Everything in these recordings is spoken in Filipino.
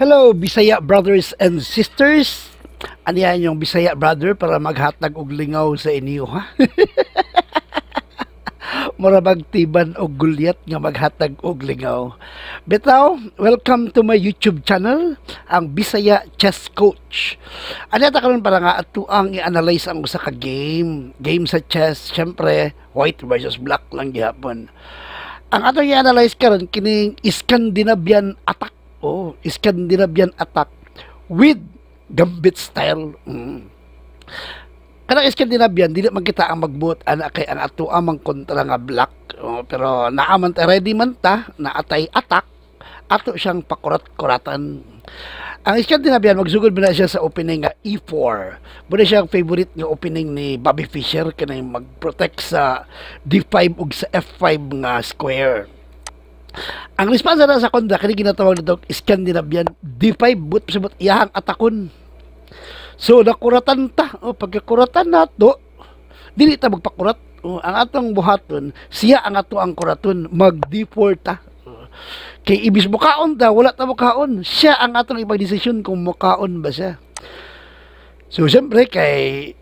Hello Bisaya brothers and sisters. Aniyan yung Bisaya brother para maghatag og lingaw sa inyo ha. Murabag tiban og gulyat nga maghatag og lingaw. Betaw, welcome to my YouTube channel, ang Bisaya Chess Coach. Ani ta karon para nga ato ang i-analyze ang usa ka game, game sa chess, syempre white versus black lang gihapon. Ang ato i-analyze karon kining Scandinavian attack Oh, Scandinavian attack with gambit style. Mm. Kanang Scandinavian dili man kita ang magbuot ana kay ang ato amang kontra nga black. Oh, pero naaman ta ready man ta na atay attack ato siyang pakurat-kuratan. Ang Scandinavian magsugod na siya sa opening nga E4. Muna siya ang favorite nga opening ni Bobby Fischer kanay mag-protect sa D5 ug sa F5 nga square. Ang responsa na sa konda kini ginatawag nito Scandinavian D5 but pasabot iyahang atakon. So nakuratan ta o pagkakuratan nato dili ta magpakurat o, ang atong buhaton siya ang ato ang kuraton mag D4 ta. Kay ibis mukaon ta wala ta mukaon siya ang atong ipag-desisyon kung mukaon ba siya. So syempre kay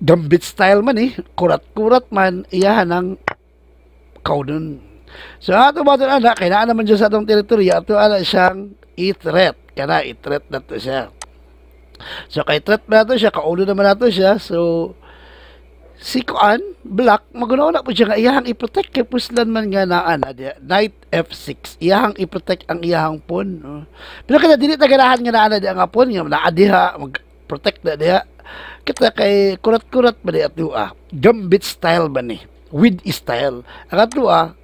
gambit style man eh kurat-kurat man iyahan ang kaudon So ato ba ana kailangan naman dyan sa atong teritorya ato ana siyang i-threat kana i-threat na to siya. So kay threat na to siya kaulo naman nato siya. So si Kuan Black maguna na po siya nga iyahang i-protect kay puslan man nga naa na ano, Knight F6 iyahang i-protect ang iyahang pon. Uh. Pero kada dili tagalahan nga naa na ano, di ang pon nga naadiha mag protect na diha kita kay kurat-kurat ba ato tuwa. Gambit style ba ni? With style. Ang tuwa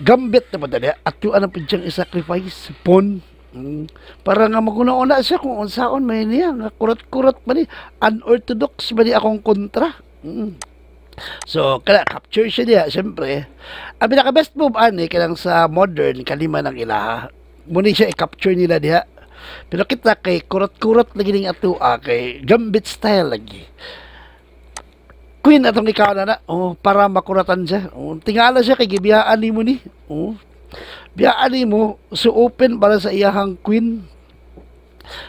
gambit na madali at yung anong pidyang isacrifice pon mm. para nga maguna-una siya kung unsaon may niya nga kurat-kurat ba ni unorthodox ba ni akong kontra mm. so kaya capture siya niya syempre ang pinaka best move ani kanang sa modern kalima ng ilaha muna siya i-capture nila diha pero kita kay kurat-kurat lagi ning atua kay gambit style lagi Queen atong ikaw na na. Oh, para makuratan siya. Oh, tingala siya kay gibiyaan nimo ni. Oh. Biyaan nimo so open para sa iyahang queen.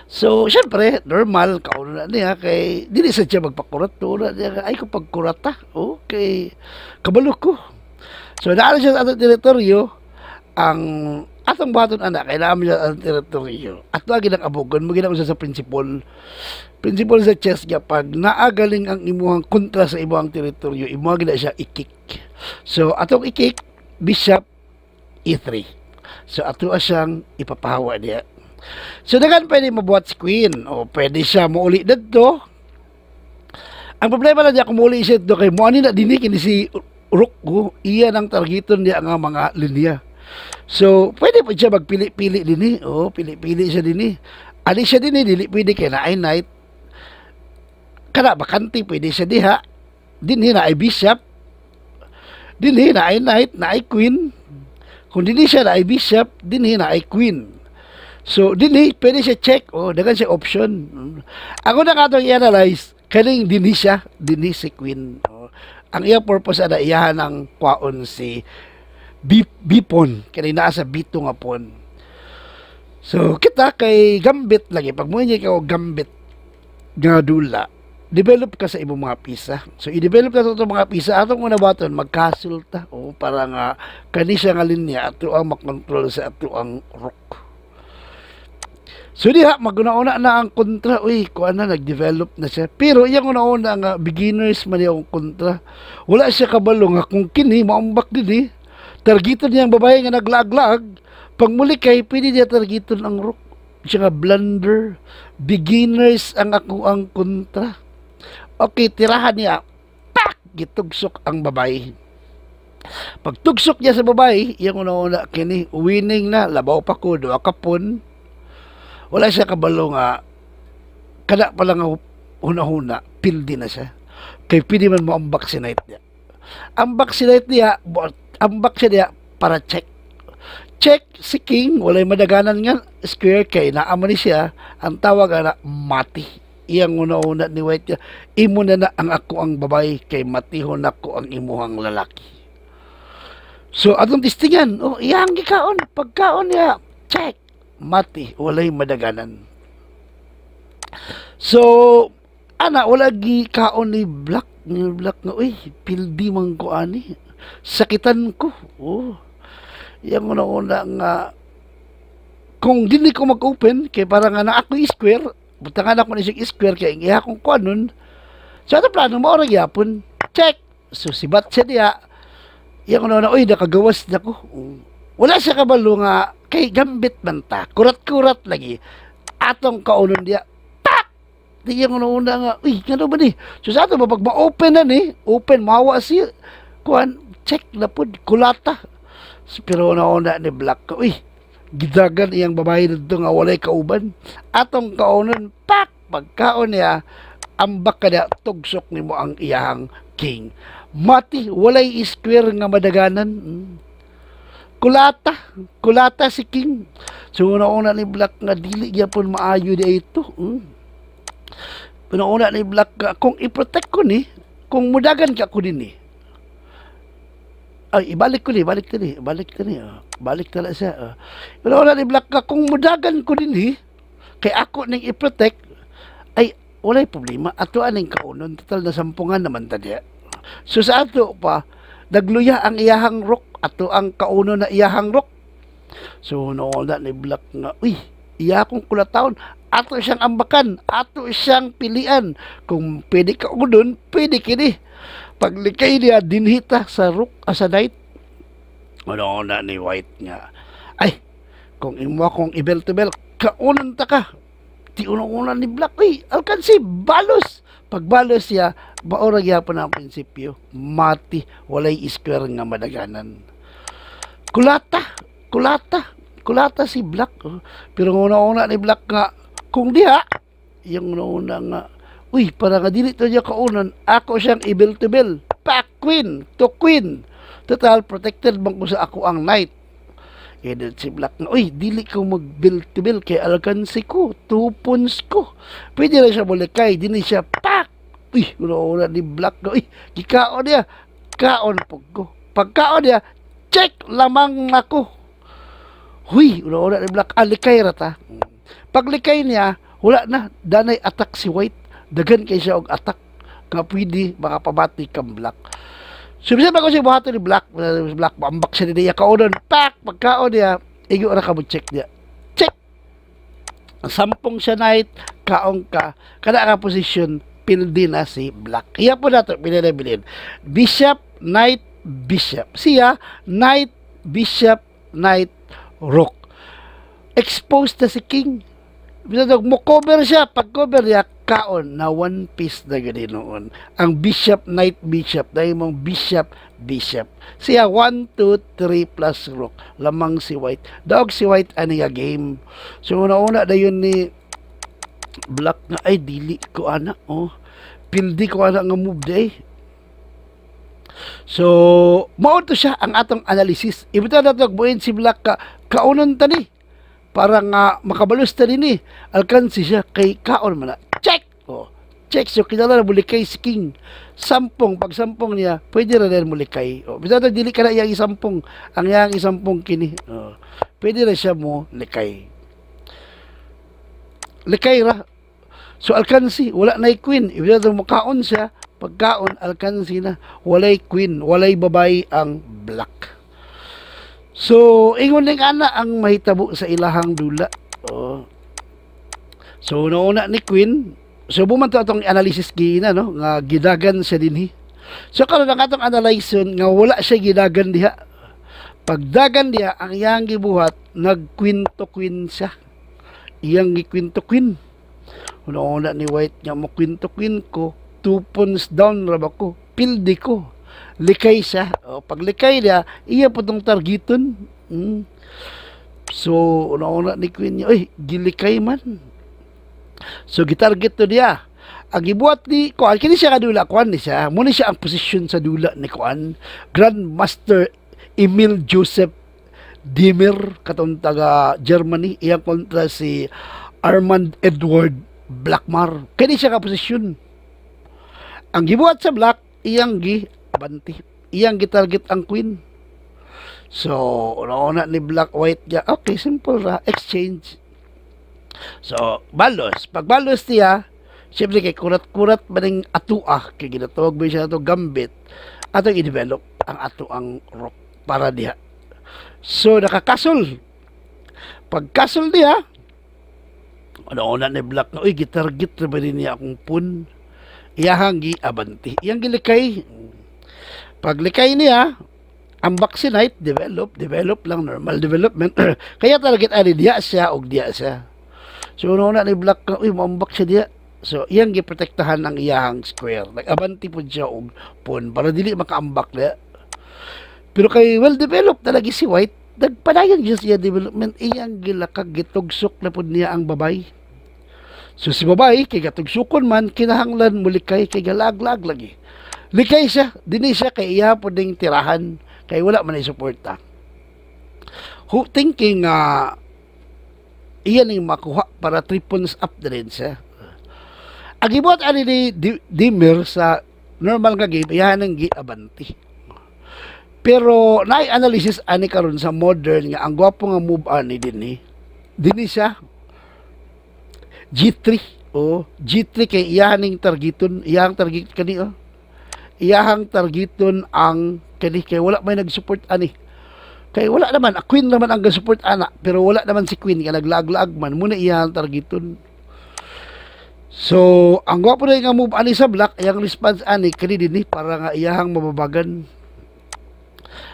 So, syempre, normal kauna na niya kay dili sa siya magpakurat to na niya ay ko pagkurata. Okay. Kabalo ko. So, naala siya sa ato teritoryo ang at ang baton ana, kailangan mo ang teritoryo. At lagi ng abogan, mo ginamit sa principal. Principal sa chess nga, pag naagaling ang imuhang kontra sa imuhang teritoryo, imuha gina siya ikik. So, atong ikik, bishop e3. So, ato siyang ipapahawa niya. So, dagan pwede mabuhat si queen, o pwede siya mauli dito. Ang problema na niya, kung mauli siya dito, kay mo na dinikini si rook ko, iyan ang targeton niya ang mga linya. So, pwede pa siya magpili-pili din eh. Oh, pili-pili siya din eh. Ani siya din eh, dili pwede kay na ay night. Kana bakanti pwede siya diha. Din na ay bishop. Din na ay knight, na ay queen. Kung din siya na ay bishop, din na ay queen. So, din pwede siya check. Oh, dagan siya option. Ako na katong i-analyze, Kaling din siya, din si queen. Oh. Ang iya purpose ana iyahan ang kwaon si beep, bipon kay naa sa bito nga pon so kita kay gambit lagi pag mo niya kay gambit nga dula develop ka sa imong mga pisa so i-develop na to, mga pisa atong una baton magcastle ta o para nga kani siya nga linya ato ang makontrol sa ato ang rock So diha maguna-una na ang kontra, uy, kuan na nagdevelop na siya. Pero iyang una-una nga beginners man yung kontra. Wala siya kabalo nga kung kini maumbak din eh. Targeton niya ang babae nga naglaglag, pagmuli kay pwede niya targiton ang rook. Siya nga blunder, beginners ang ako ang kontra. Okay, tirahan niya, pak! Gitugsok ang babae. Pagtugsok niya sa babae, yung una-una kini, winning na, labaw pa ko, doa kapon. Wala siya kabalo nga, kada pa lang una-una, pildi na siya. Kay pwede man mo ang vaccinate niya. Ang vaccinate niya, ang vaccine niya para check. Check si King, walay madaganan nga, square kay amo ni siya, ang tawag na mati. Iyang una-una ni White niya, imo na na ang ako ang babay kay matiho na ako ang imuhang lalaki. So, atong tistingan, oh, iyang gikaon, pagkaon niya, check, mati, walay madaganan. So, ana wala gi kaon ni Black nilblak nga uy pildi man ko ani sakitan ko oh yang una una nga kung dili ko mag-open kay para nga na ako square na ko ni square kay iya kong kanon so ato plano mo ra gyapon check so si bat siya diya yang una una uy nakagawas na ko wala sa kabalo nga kay gambit man ta kurat-kurat lagi atong kaunon dia Di yung una nga, uy, ano ba ni? So sa ato, pag ma-open na ni, open, mawa siya. Kuhan, check na po, kulata. Pero una-una ni Black ko, uy, gidagan iyang babae nito nga walay kauban. Atong kaunon, pak, pagkaon niya, ambak ka na, tugsok ni mo ang iyang king. Mati, walay square nga madaganan. Hmm. kulata kulata si King so una una ni Black nga dili gyapon maayo di ito mm. Pinuuna ni Black ka, kung i-protect ko ni, kung mudagan ka ko din ni. Ay, ibalik ko ni, balik ah, ah. ni, balik ni, oh. balik tala siya. Oh. Pinuuna ni Black ka, kung mudagan ko din ni, kay ako ning i-protect, ay, walay problema. Ato aning kaunon, total na sampungan naman tadya. Ah. So sa ato pa, nagluya ang iyahang rock ato ang kauno na iyahang rock so noon na ni black nga uy iya akong kulataon ato isang ambakan, ato isang pilian. Kung pwede ka doon, pwede kini. Paglikay niya dinhita sa ruk ah, sa night. Ano na ni White nga. Ay, kung imo akong ibel to kaunan ta ka. Ti unang-unan ni Black Ray, alkansi, balos. Pagbalos siya, baora gyapon ang prinsipyo. Mati, walay square nga madaganan. Kulata, kulata, kulata si Black. Oh. Pero una-una ni Black nga, kung diha, yung noona nga, uy, para nga dili to niya kaunan, ako siyang ibil to bill, pa queen to queen. Total, protected bang ko sa ako ang knight. Edad si Black na, uy, dili ko mag build to bill, kay alkansi ko, two pounds ko. Pwede na siya kay, dili siya pak. Uy, una-una ni Black na, uy, gikaon niya, kaon po ko. Pagkaon niya, check lamang ako. Uy, una-una ni Black, alikay rata. Paglikay niya, wala na, danay attack si White. Dagan kay siya og attack. Nga pwede makapabati kang Black. Sumisa ba ko si buhato ni Black, Black, maambak siya niya kaunon, pak, pagkaon niya, igyo na ka mo check niya. Check! Sampung siya night, kaong ka, kada ka position pinindi na si Black. Iya po nato, pinanabilin. Bishop, Knight, Bishop. Siya, Knight, Bishop, Knight, Rook exposed na si King. Binadog mo cover siya. Pag cover niya, kaon na one piece na gani noon. Ang bishop, knight bishop, na mong bishop, bishop. Siya 1, 2, 3 plus rook. Lamang si white. Dog si white ani nga game. So una-una na yun ni black nga ay dili ko ana oh. Pildi ko ana nga move day. So, mao to siya ang atong analysis. Ibutang natog buin si black ka kaunon tani para nga makabalusta din eh. Alkansi siya kay kaon man na. Check! Oh, check siya. Kinala na muli kay King. Sampong. Pag sampong niya, pwede na rin muli kay. O, oh, bisa na dili ka na iyang isampong. Ang iyang isampong kini. O, oh, pwede na siya mo likay. Likay ra. So, alkansi. Wala na queen. Ibig na makaon siya. Pagkaon, alkansi na. Walay queen. Walay babae ang black. So, ingon ning ana ang mahitabo sa ilahang dula. Oh. So, nauna ni Queen, so bumanto atong analysis giina no, nga gidagan siya dinhi. So karon ang atong analyze nga wala siya gidagan diha. Pagdagan diha ang iyang gibuhat nagkwinto queen siya. Iyang gikwinto-kwin. Una-una ni White nga mo kwinto queen ko, two points down ra ba ko, pildi ko likay siya. O, pag likay niya, iya po itong targeton. Hmm. So, una-una ni Queen niya, ay, gilikay man. So, gitarget to niya. Ang ibuhat ni Kuan, kini siya kadula, Kuan ni siya. Muna siya ang posisyon sa dula ni Kuan. Grandmaster Emil Joseph Dimir, katong taga Germany. Iyang kontra si Armand Edward Blackmar. Kini siya ka posisyon. Ang gibuhat sa Black, iyang gi banti iyang gitarget ang queen so una ni black white niya okay simple ra exchange so balos pag balos niya Siyempre kay kurat-kurat ba ng atua kay ginatawag ba siya to gambit ato i-develop ang ato ang rock para diha. So nakakasol. Pagkasol niya, ano na ni Black na, uy, gitargit na ba niya akong pun? Iyahang gi abanti. Iyang gilikay, Paglikay niya, ang vaccinate, develop, develop lang, normal development. Kaya talaga ali dia siya og dia siya. So, una na ni Black ka, uy, maambak siya diya. So, iyang giprotektahan ang iyang square. Nag-abanti po siya og pun para dili makaambak na. Pero kay well-developed talaga si White, nagpadayan siya siya development iyang gilakag gitugsok na pud niya ang babay so si babay kay gatugsukon man kinahanglan muli kay kay galaglag lagi likay siya dinhi siya kay iya po ding tirahan kay wala man isuporta who thinking nga uh, iya ning makuha para 3 points up na rin siya ang ibuot ani ni Dimir sa normal nga game iyan ang giabanti pero naay analysis ani karon sa modern nga ang gwapo nga move ani dinhi dinhi siya G3 oh G3 kay iya ning targeton iyang target kani oh iyahang targeton ang kani kay wala may nag-support ani kay wala naman a queen naman ang nag-support ana pero wala naman si queen kay naglaag man muna iyahang targeton So, ang gwapo na nga move ani sa black, ang response ani kani dinhi para nga iyahang mababagan.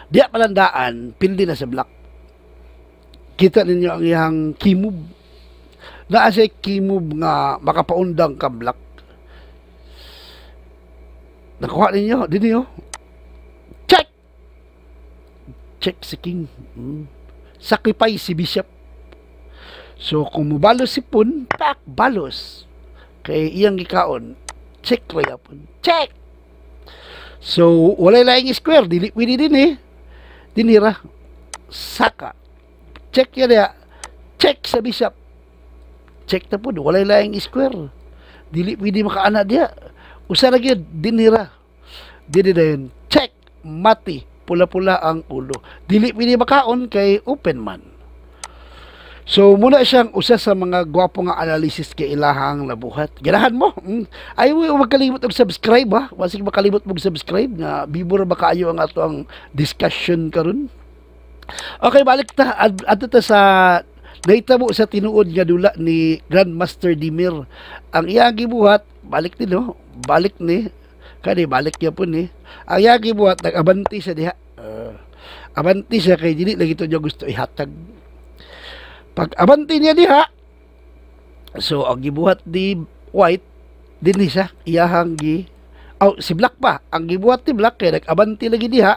Diya palandaan, pindi na sa black. Kita ninyo ang iyahang key move. Naa siya key move nga makapaundang ka black Nakuha ninyo, din niyo. Check! Check si King. Hmm. Sakipay si Bishop. So, kung mubalos si Pun, tak, balos. Kay iyang gikaon, check ko yapon. Check! So, walay laing square. Dili, pwede din eh. Dinira. Saka. Check yan ya. Check sa Bishop. Check na po. Walay laing square. Dili, pwede makaana dia usa ra gyud dinira dili dayon check mati pula-pula ang ulo dili pini makaon kay open man So muna siyang usa sa mga gwapo nga analysis kay ilahang labuhat. Ganahan mo. Mm. Ay wag kalimot og subscribe ha. Wasig makalimot mong subscribe nga bibura ba kaayo ang ato ang discussion karon. Okay, balik ta ad, adto ta sa Naitabo sa tinuod nga dula ni Grandmaster Dimir ang iyang gibuhat balik ni no balik ni kani balik niya po ni ayagi buat buhat abanti sa diha uh, ah, abanti sa kay dili lagi to niya gusto ihatag pag abanti niya diha so ang gibuhat di white dinhi siya iyahang gi oh, si black pa ang gibuhat ni black kay abanti lagi diha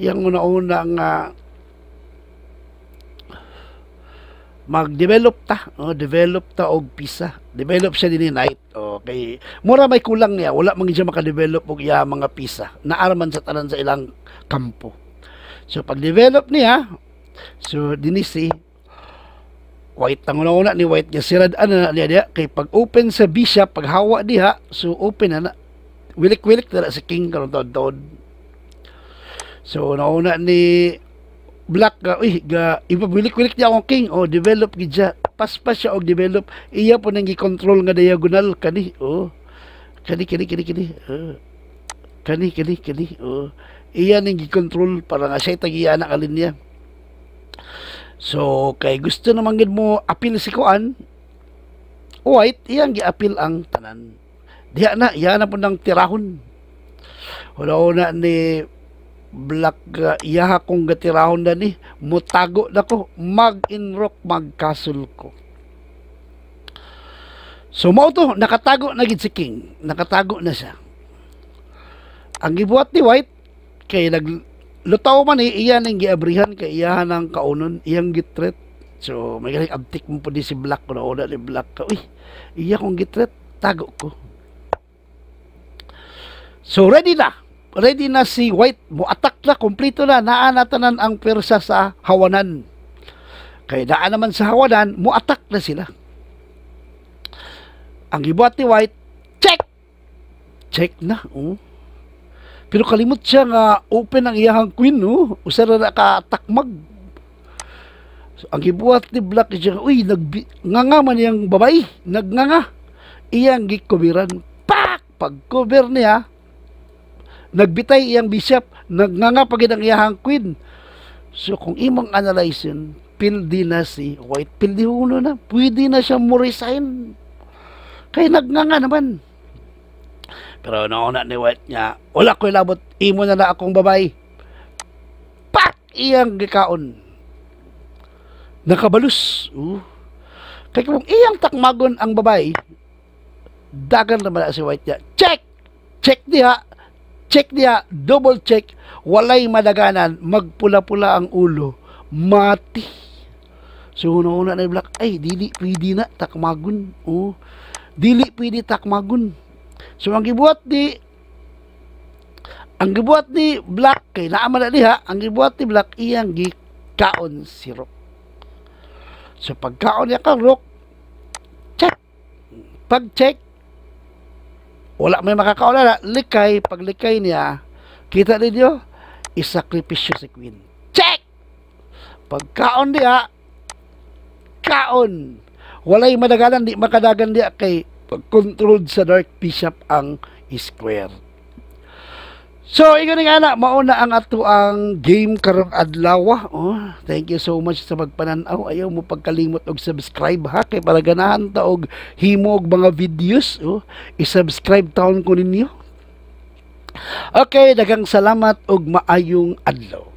yang una-una nga mag-develop ta, oh, develop ta og pisa. Develop siya dinhi night. Okay. Oh, mura may kulang niya, wala man siya maka-develop og iya mga pisa. Naaraman sa tanan sa ilang kampo. So pag-develop niya, so dinisi White ang una-una ni White nga sirad ana niya diha kay pag open sa bishop pag hawa diha so open ana wilik-wilik na sa King karon tod So nauna ni black ga uy ga ibabilik-bilik niya akong king oh, develop gid siya paspas siya og develop iya po nang gi-control nga diagonal kani oh kani kani kani kani oh. kani kani kani oh iya nang gi-control para nga siya tagiyana ka linya so kay gusto naman gid mo apil si kuan white iyang gi-apil ang tanan diha na iya na po nang tirahon wala na ni black uh, yaha kong gatirahon na ni mutago na ko mag-inrok magkasul ko so mao to nakatago na gid si King nakatago na siya ang gibuhat ni White kay nag lutaw man iya nang giabrihan kay iya nang kaunon iyang gitret so may galing abtik mo po di si Black na una ni Black ka uy iya kong gitret tago ko so ready na ready na si White mo attack na kumpleto na naa ang persa sa hawanan kaya naa naman sa hawanan mo attack na sila ang gibuhat ni White check check na oh. pero kalimot siya nga open ang iyahang queen no oh. usa na nakatakmag so, ang gibuhat ni Black siya uy nag nga man yang babae nagnganga iyang gikubiran pak pag cover niya nagbitay iyang bishop nagnangapagid ang iyahang queen so kung imong analyze yun pildi na si white pildi uno na pwede na siya mo resign kay nagnanga naman pero nauna ni White niya, wala ko'y labot, imo na na akong babay. Pak! Iyang gikaon. Nakabalus. Uh. Kaya kung iyang takmagon ang babay, dagan naman na si White niya. Check! Check niya! check niya, double check, walay madaganan, magpula-pula ang ulo, mati. So, una-una na black, ay, dili pwede na, takmagun. Oh, dili pwede takmagun. So, ang gibuhat ni, ang gibuhat ni black, kay naama na diha, ang gibuhat ni black, iyang gikaon si Rock. So, pagkaon niya ka, Rock, check. Pag-check, wala may makakaulala likay pag likay niya kita ninyo isakripisyo si Queen check pagkaon niya kaon walay madagalan di makadagan niya kay controlled sa dark bishop ang square So, ingon nga na, mauna ang ato ang game karong adlaw. Ah. Oh, thank you so much sa pagpananaw. Ayaw mo pagkalimot og subscribe ha kay para ganahan ta og himog mga videos. Oh, i-subscribe taon ko ninyo. Okay, daghang salamat og maayong adlaw.